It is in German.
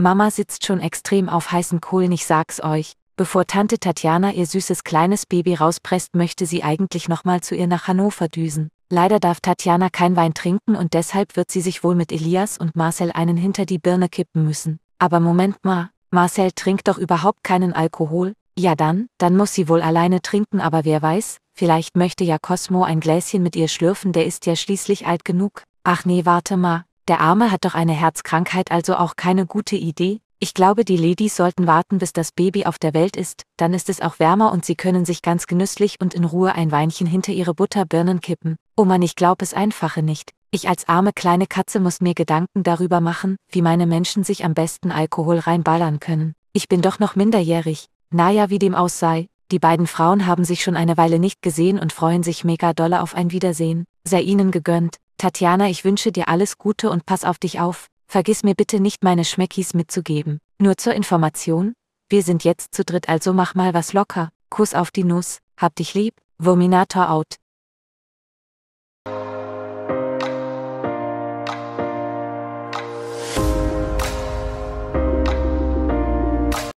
Mama sitzt schon extrem auf heißen Kohlen, ich sag's euch. Bevor Tante Tatjana ihr süßes kleines Baby rauspresst, möchte sie eigentlich nochmal zu ihr nach Hannover düsen. Leider darf Tatjana kein Wein trinken und deshalb wird sie sich wohl mit Elias und Marcel einen hinter die Birne kippen müssen. Aber Moment mal, Marcel trinkt doch überhaupt keinen Alkohol. Ja dann, dann muss sie wohl alleine trinken, aber wer weiß, vielleicht möchte ja Cosmo ein Gläschen mit ihr schlürfen, der ist ja schließlich alt genug. Ach nee, warte mal, der Arme hat doch eine Herzkrankheit, also auch keine gute Idee. Ich glaube, die Ladies sollten warten, bis das Baby auf der Welt ist, dann ist es auch wärmer und sie können sich ganz genüsslich und in Ruhe ein Weinchen hinter ihre Butterbirnen kippen. Oh Mann, ich glaube es einfache nicht. Ich als arme kleine Katze muss mir Gedanken darüber machen, wie meine Menschen sich am besten Alkohol reinballern können. Ich bin doch noch minderjährig. Naja, wie dem aus sei, die beiden Frauen haben sich schon eine Weile nicht gesehen und freuen sich mega dolle auf ein Wiedersehen. Sei ihnen gegönnt. Tatjana, ich wünsche dir alles Gute und pass auf dich auf, vergiss mir bitte nicht meine Schmeckis mitzugeben. Nur zur Information, wir sind jetzt zu dritt, also mach mal was locker. Kuss auf die Nuss, hab dich lieb, Vominator out.